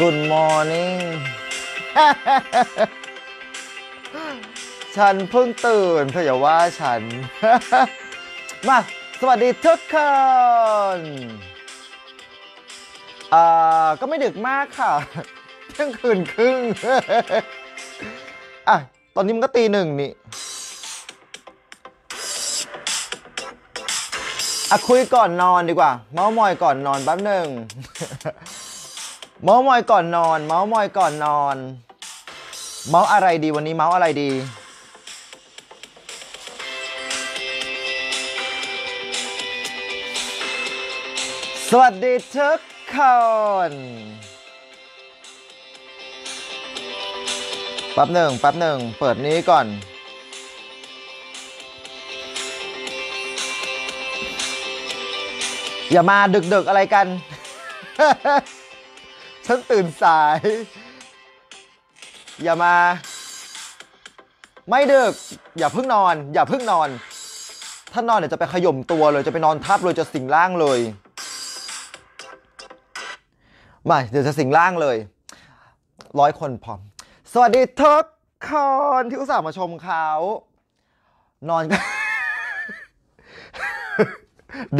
Good morning ฉันเพิ่งตื่นเธออย่าว่าฉัน มา สวัสดีทุกคน อ่าก็ไม่ดึกมากค่ะเที่ยงคืนครึ่ง อ่ะ ตอนนี้มันก็ตีหนึ่งนี่อะคุยก่อนนอนดีกว่าเมามอยก่อนนอนแป๊บหนึ่งเมาส์มอยก่อนนอน เมาส์มอยก่อนนอนเมาส์อะไรดีวันนี้เมาส์อะไรดี สวัสดีทุกคนแป๊บหนึ่งแป๊บหนึ่งเปิดนี้ก่อน อย่ามาดึก ๆ อะไรกันฉันตื่นสาย อย่ามา ไม่ดึกอย่าเพิ่งนอน อย่าเพิ่งนอน ถ้านอนเดี๋ยวจะไปขย่มตัวเลยจะไปนอนทับเลยจะสิงร่างเลยมาเดี๋ยวจะสิงร่างเลยร้อยคนพร้อมสวัสดีทุกคนที่อุตส่าห์มาชมเขานอนก็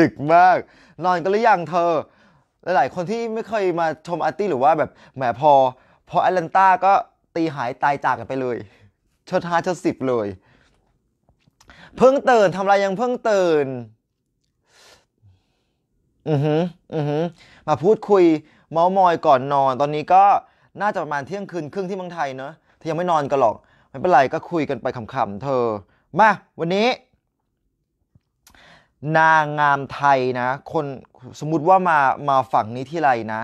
ดึกมาก นอนกันหรือยังเธอหลายๆคนที่ไม่เคยมาชมอาร์ตี้หรือว่าแบบแหมพอ พอแอรแลนต้าก็ตีหายตายจากกันไปเลยชดห้าชดสิบเลย เพิ่งตื่นทำอะไรยังเพิ่งตื่นอือหืออือหือมาพูดคุยเมามอยก่อนนอน ตอนนี้ก็น่าจะประมาณเที่ยงคืนครึ่งที่เมืองไทยเนอะที่ยังไม่นอนกันหรอก ไม่เป็นไรก็คุยกันไปขำๆเธอ มา วันนี้นางงามไทยนะคนสมมติว่ามามาฝั่งนี้ที่ไรนะ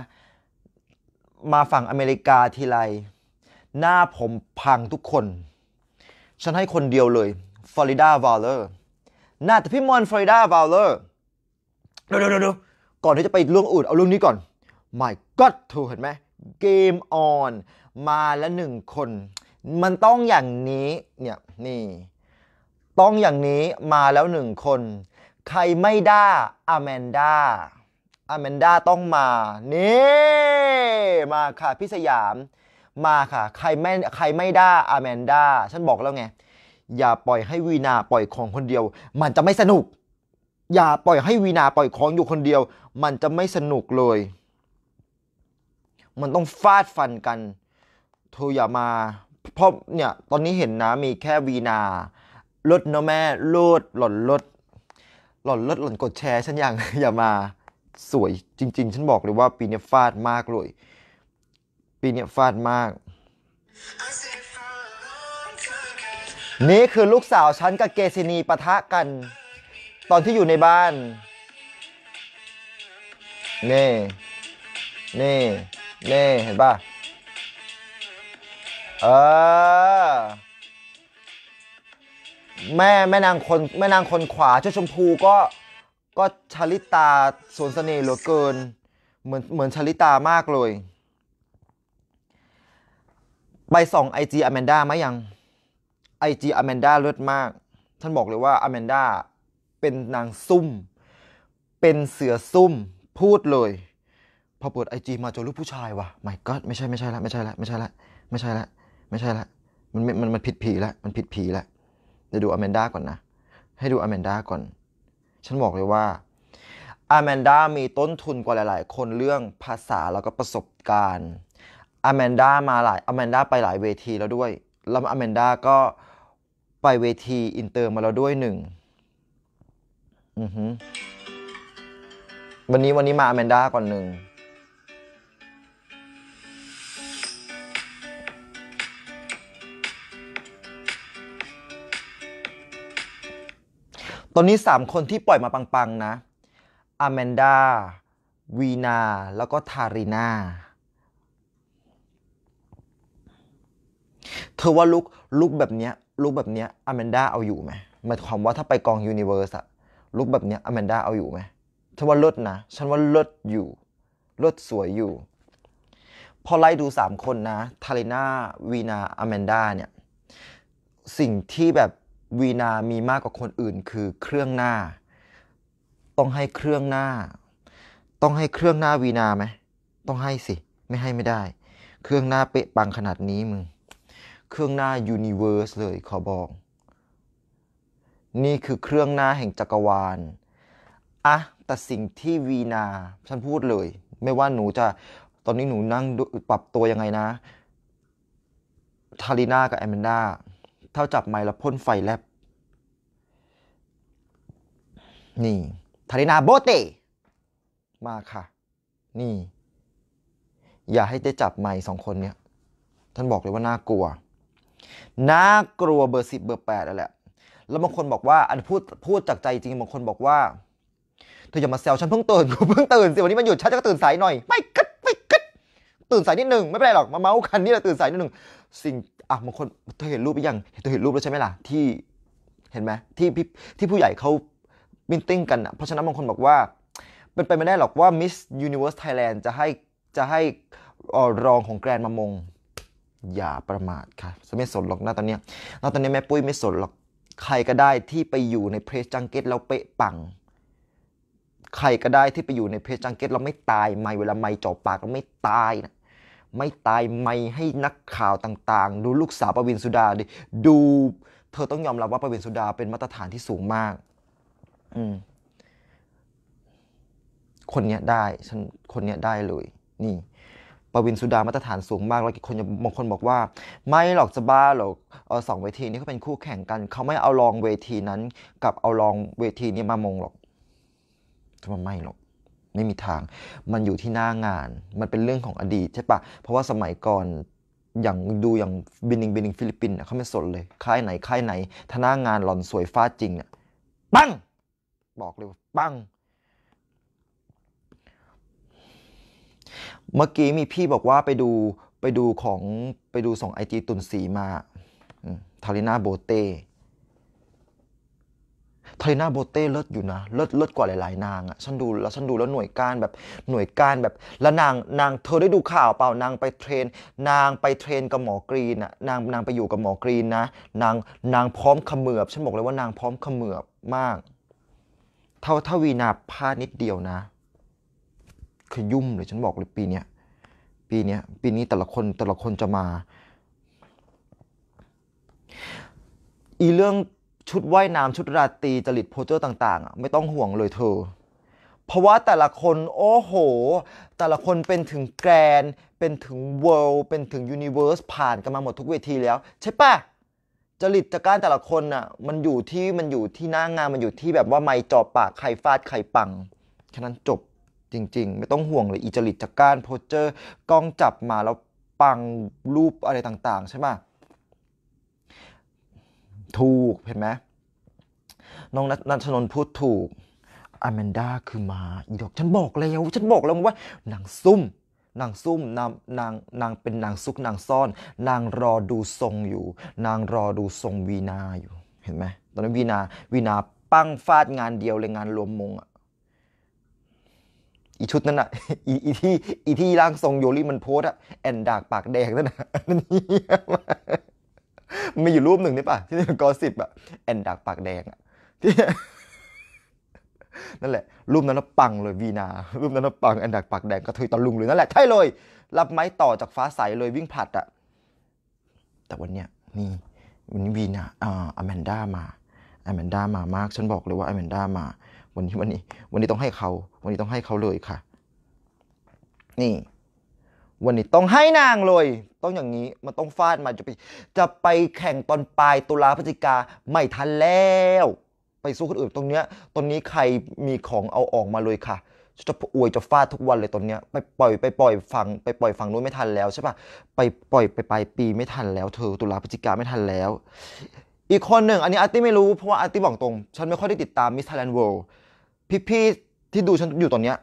มาฝั่งอเมริกาทีไรหน้าผมพังทุกคน ฉันให้คนเดียวเลยฟลอริดาวาเลอร์หน้าแต่พี่มอนฟลอริดาวาเลอร์เดี๋ยวๆดก่อนที่จะไปเรื่องอื่นเอาเรื่องนี้ก่อน my god เธอเห็นไหมเกมออนมาแล้วหนึ่งคน มันต้องอย่างนี้ เนี่ยนี่ ต้องอย่างนี้มาแล้วหนึ่งคนใครไม่ได้อแมนด้าอแมนด้าต้องมานี่มาค่ะพี่สยามมาค่ะ ใครไม่ใครไม่ได้อแมนด้าฉันบอกแล้วไงอย่าปล่อยให้วีนาปล่อยของคนเดียว มันจะไม่สนุก อย่าปล่อยให้วีนาปล่อยของอยู่คนเดียว มันจะไม่สนุกเลย มันต้องฟาดฟันกันเธออย่ามาเพราะเนี่ยตอนนี้เห็นนะมีแค่วีนาลดนะแม่ลดหล่นลดหล่อนลดหล่อนกดแชร์ ฉันอย่างอย่ามาสวยจริงๆ ฉันบอกเลยว่าปีนี้ฟาดมากเลย ปีนี้ฟาดมาก นี่คือลูกสาวฉันกับเกษินีปะทะกัน ตอนที่อยู่ในบ้าน นี่ นี่ นี่ เห็นป่ะ เออแม่แม่นางคนแม่นางคนขวา ชุดชมพูก็ก็ชลิตาสวนเสน่ห์เหลือเกินเหมือนเหมือนชลิตามากเลยไปส่องไอจีอแมนด้าไหมยังไอจีอแมนด้าเลิศมากท่านบอกเลยว่าอแมนด้าเป็นนางซุ่มเป็นเสือซุ่มพูดเลย พอเปิดไอจีมาเจอรูปผู้ชายว่ะไม่ก็ไม่ใช่ไม่ใช่ละไม่ใช่ละไม่ใช่ละ ไม่ใช่ละ ไม่ใช่ละ มันมันมันผิดผีละมันผิดผีละจดี๋ยวดูอแมนด้าก่อนนะ ให้ดูอแมนด้าก่อน ฉันบอกเลยว่าอแมนด้ามีต้นทุนกว่าหลายๆคนเรื่องภาษาแล้วก็ประสบการณ์อแมนด้ามาหลายอแมนด้าไปหลายเวทีแล้วด้วยแล้วอแมนด้าก็ไปเวทีอินเตอร์มาแล้วด้วยหนึ่งวันนี้วันนี้มาอแมนด้าก่อนหนึ่งตอนนี้ 3 คนที่ปล่อยมาปังๆนะอแมนดา วีนาแล้วก็ทารีนาเธอว่าลุกลุกแบบเนี้ยลุกแบบเนี้ยอแมนดาเอาอยู่ไหมหมายความว่าถ้าไปกองยูนิเวอร์สอะลุกแบบเนี้ยอแมนดาเอาอยู่ไหม เธอว่าลดนะ ฉันว่าลดอยู่ ลดสวยอยู่พอไล่ดู 3 คนนะทารีนาวีนาอแมนดาเนี่ยสิ่งที่แบบวีนา มีมากกว่าคนอื่นคือเครื่องหน้า ต้องให้เครื่องหน้า ต้องให้เครื่องหน้าวีนาไหม ต้องให้สิ ไม่ให้ไม่ได้ เครื่องหน้าเป๊ะปังขนาดนี้มึงเครื่องหน้ายูนิเวอร์สเลยขอบอกนี่คือเครื่องหน้าแห่งจักรวาลอะแต่สิ่งที่วีนา ฉันพูดเลย ไม่ว่าหนูจะตอนนี้หนูนั่งปรับตัวยังไงนะทาริน่ากับแอมเบนด้าเท่าจับไม้แล้วพ่นไฟแลบนี่ ทารินาโบเตมาค่ะ นี่ อย่าให้ได้จับไม้สองคนเนี่ยท่านบอกเลยว่าน่ากลัว น่ากลัวเบอร์สิบเบอร์แปดแล้วแหละแล้วบางคนบอกว่าอันพูดพูดจากใจจริง บางคนบอกว่า เธออย่ามาแซวฉันเพิ่งตื่นกูเพิ่งตื่นสิวันนี้มันหยุดฉันจะตื่นสายหน่อย ไม่กึดไม่กึดตื่นสายนิดหนึ่งไม่เป็นไรหรอก มาเมาส์กันนี่แหละตื่นสายนิดหนึ่งสิ่งอะบางคนเธอเห็นรูปไปยังเธอเห็นรูปแล้วใช่ไหมล่ะที่เห็นไหมที่ที่ผู้ใหญ่เขามินติ้งกันอะเพราะฉะนั้นบางคนบอกว่าเป็นไปไม่ได้หรอกว่ามิสยูนิเวอร์สไทยแลนด์จะให้จะให้รองของแกรนมามงอย่าประมาทค่ะไม่สนหรอกนะตอนนี้นตอนนี้แม่ปุ้ยไม่สนหรอกใครก็ได้ที่ไปอยู่ในเพรสจังเก็ตแล้วเปะปัง ใครก็ได้ที่ไปอยู่ในเพรสจังเก็ตเราไม่ตายไม่เวลาไม่จอบปากเราไม่ตายนะไม่ตายไม่ให้นักข่าวต่าง ๆ ดูลูกสาวประวินสุดาดิดูเธอต้องยอมรับว่าประวินสุดาเป็นมาตรฐานที่สูงมากอืมคนเนี้ยได้ ฉันคนเนี้ยได้เลย นี่ ประวินสุดามาตรฐานสูงมาก แล้วคนบางคนบอกว่า ไม่หรอกจะบ้าหรอกเออสองเวทีนี้เขาเป็นคู่แข่งกันเขาไม่เอารองเวทีนั้น กับเอารองเวทีนี้มามงหรอกทำไมไม่หรอกไม่มีทางมันอยู่ที่หน้างาน มันเป็นเรื่องของอดีตใช่ปะ เพราะว่าสมัยก่อนอย่างดูอย่างบินิงบินิงฟิลิปปินส์เขาไม่สนเลย ค่ายไหนค่ายไหนถ้าหน้างานหล่อนสวยฟาดจริงเนี่ยปัง บอกเลยว่าปัง เมื่อกี้มีพี่บอกว่าไปดูไปดูของไปดูสองไอจีตุนสีมาทาริน่าโบเตเทน่าโบเต้เลิศอยู่นะเลิศเลิศกว่าหลายๆ นางอะ่ะฉันดูแล้วฉันดูแล้วหน่วยการแบบหน่วยการแบบแล้วนางนางเธอได้ดูข่าวเปล่านางไปเทรนนางไปเทรนกับหมอกรีนอะ่ะนางนางไปอยู่กับหมอกรีนนะนางนางพร้อมขมือบฉันบอกเลยว่านางพร้อมขมือบมากเท่าท่าวีนาพลาดนิดเดียวนะ คือยุ่มเลยฉันบอกเลยปีเนี้ยปีเนี้ยปีนี้แต่ละคนแต่ละคนจะมาอีเรื่องชุดว่ายน้ำชุดราตรีจริตโพเจอร์ต่างๆไม่ต้องห่วงเลยเธอ เพราะว่าแต่ละคนโอ้โห แต่ละคนเป็นถึงแกรนเป็นถึงเวิลด์เป็นถึงยูนิเวอร์สผ่านกันมาหมดทุกเวทีแล้ว ใช่ปะจริตจากการแต่ละคนน่ะมันอยู่ที่มันอยู่ที่หน้างานมันอยู่ที่แบบว่าไม่จอปากใครฟาดใครปังฉะนั้นจบจริงๆ ไม่ต้องห่วงเลยอีจริตจากการโพเจอร์กล้องจับมาแล้วปังรูปอะไรต่างๆใช่ไหมถูกเห็นไหมน้องนัทชนนพูดถูกอแมนดาคือมาอีดอกฉันบอกแล้วฉันบอกแล้วว่านางซุ่มนางซุ่มนางนางนางเป็นนางซุกนางซ่อนนางรอดูทรงอยู่ นางรอดูทรงวีนาอยู่ เห็นไหมตอนนั้น วีนาวีนาปั้งฟาดงานเดียวเลยงานรวมมงอะอีชุดนั้นอะอีอีที่อีที่ร่างทรงโยลี่มันโพสอะแอนดากปากแดงนั่นอะนั่นเียมีอยู่รูปหนึ่งนี่ป่ะที่เป็นกอสิบอะแอนดักปากแดงอะที่นั่นแหละรูปนั้นปังเลยวีนารูปนั้นปังแอนดักปากแดงกระืุยตะลุงเลยนั่นแหละใช่เลยรับไม้ต่อจากฟ้าใสเลยวิ่งผัดอะแต่วันเนี้ยนี่ วันนี้วีนาอ่าอแมนด้ามาอแมนด้ามามากฉันบอกเลยว่าอแมนด้ามา วันนี้วันนี้ วันนี้ต้องให้เขา วันนี้ต้องให้เขาเลยค่ะ นี่วันนี้ต้องให้นางเลย ต้องอย่างนี้มันต้องฟาดมาจะไปจะไปแข่งตอนปลายตุลาพฤศจิกาไม่ทันแล้ว ไปสู้คนอื่นตรงเนี้ยตอนนี้ใครมีของเอาออกมาเลยค่ะ จะอวยจะฟาดทุกวันเลยตอนเนี้ยไปปล่อยไปปล่อยฝั่งไปปล่อยฝั่งนู้นไม่ทันแล้วใช่ปะไปปล่อยไปปลายปีไม่ทันแล้วเธอตุลาพฤศจิกาไม่ทันแล้ว อีกคนหนึ่งอันนี้อาร์ตี้ไม่รู้เพราะว่าอาร์ตี้บอกตรง ฉันไม่ค่อยได้ติดตามมิสไทยแลนด์เวิลด์พี่ๆที่ดูฉันอยู่ตอนเนี้ย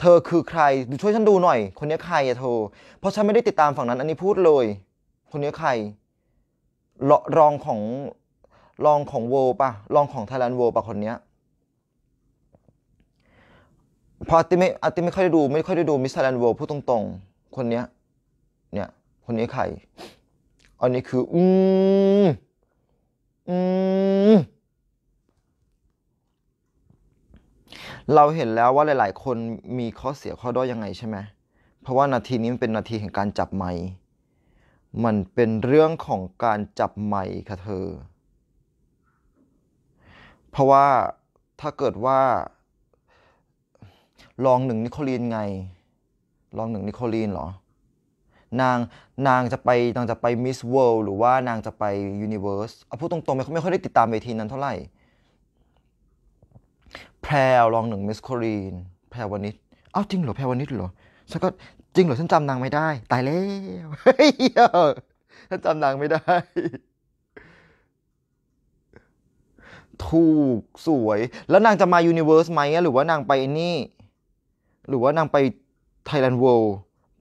เธอคือใครช่วยฉันดูหน่อย คนนี้ใครอะเธอเพราะฉันไม่ได้ติดตามฝั่งนั้น อันนี้พูดเลย คนนี้ใคร รองของรองของโวปะรองของไทยแลนด์โวปะคนเนี้ยพออาติไม่อาติไม่ค่อยได้ดูไม่ค่อยได้ดูมิสไทยแลนด์โวพูดตรงๆ คนเนี้ยเนี่ย คนนี้ใคร อันนี้คือ อืมอืมเราเห็นแล้วว่าหลาย ๆ คนมีข้อเสียข้อด้อยยังไงใช่ไหม เพราะว่านาทีนี้มันเป็นนาทีแห่งการจับไม้มันเป็นเรื่องของการจับไม้ค่ะเธอ เพราะว่าถ้าเกิดว่า ลองหนึ่งนิโคลีนไง ลองหนึ่งนิโคลีนเหรอ นางนางจะไปนางจะไปมิสเวิลด์หรือว่านางจะไปยูนิเวิร์สเอาพูดตรงๆไขาไม่ค่อยได้ติดตามเวทีนั้นเท่าไหร่แพรวรองหนึ่งเมสโครีน แพรวนิดอ้าวจริงเหรอแพรวนิดเหรอฉันก็จริงเหรอฉันจำนางไม่ได้ ตายแล้วฉันจำนางไม่ได้ ถูกสวย แล้วนางจะมายูนิเวอร์สไหมหรือว่านางไปนี่ หรือว่านางไปไทยแลนด์เวิลด์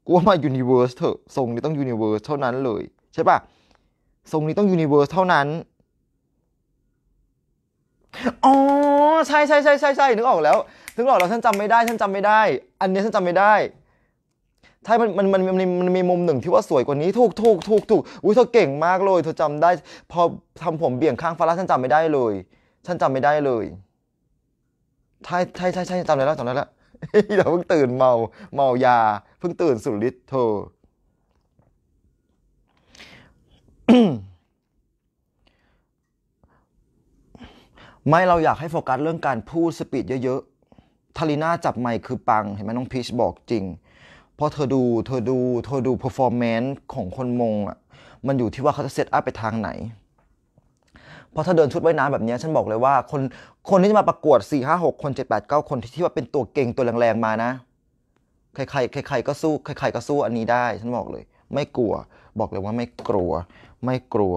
กูว่ามายูนิเวอร์สเถอะทรงนี้ต้องยูนิเวอร์สเท่านั้นเลย ใช่ปะทรงนี้ต้องยูนิเวอร์สเท่านั้นอ๋อ ใช่ใช่ใช่ใช่ใช่นึกออกแล้วนึกออกแล้วฉันจำไม่ได้ฉันจำไม่ได้ อันนี้ฉันจำไม่ได้ใช่มันมันมันมันมีมุมหนึ่งที่ว่าสวยกว่านี้ถูกถูกถูกถูกอุ้ยเธอเก่งมากเลยเธอจำได้พอทำผมเบี่ยงข้างฟ้าแล้วฉันจำไม่ได้เลยฉันจำไม่ได้เลยใช่ใช่ใช่ใช่จำได้แล้วจำได้แล้วเราเพิ่งตื่นเมา เมายา เพิ่งตื่นสุดฤทธิ์เธอไม่เราอยากให้โฟกัสเรื่องการพูดสปีดเยอะๆ ทาริน่าจับไมค์คือปัง เห็นไหมน้องพีชบอกจริง เพราะเธอดูเธอดูเธอดูเพอร์ฟอร์แมนซ์ของคนมงอ่ะ มันอยู่ที่ว่าเขาจะเซตอัพไปทางไหน เพราะถ้าเดินชุดว่ายน้ำแบบนี้ ฉันบอกเลยว่า คนคนที่จะมาประกวด 4 5 6คน7 8 9 คนที่ที่ว่าเป็นตัวเก่งตัวแรงๆมานะใครๆใครๆก็สู้ใครๆก็สู้อันนี้ได้ ฉันบอกเลย ไม่กลัว บอกเลยว่าไม่กลัว ไม่กลัว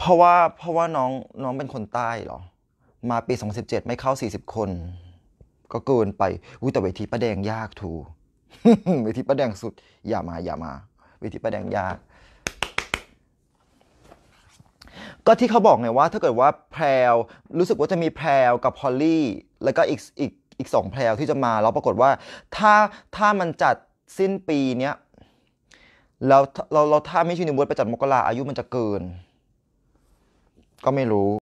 เพราะว่าเพราะว่าน้องน้องเป็นคนใต้เหรอมาปี2จ็7ไม่เข้า 40 คน ก็เกินไปอุ้ยแต่เวทีประแดงยากทูเวทีประแดงสุด อย่ามา อย่ามาเวทีประแดงยาก ก็ที่เขาบอกไงว่า ถ้าเกิดว่าแพรวรู้สึกว่าจะมีแพรว กับพอลลี่ แล้วก็อีกอีกอีกสองแพรวที่จะมาแล้วปรากฏว่าถ้าถ้ามันจัดสิ้นปีเนี้ยแล้วเราเราถ้าไม่ชินิวิร์ดไปจัดมกราอายุมันจะเกินก็ไม่รู้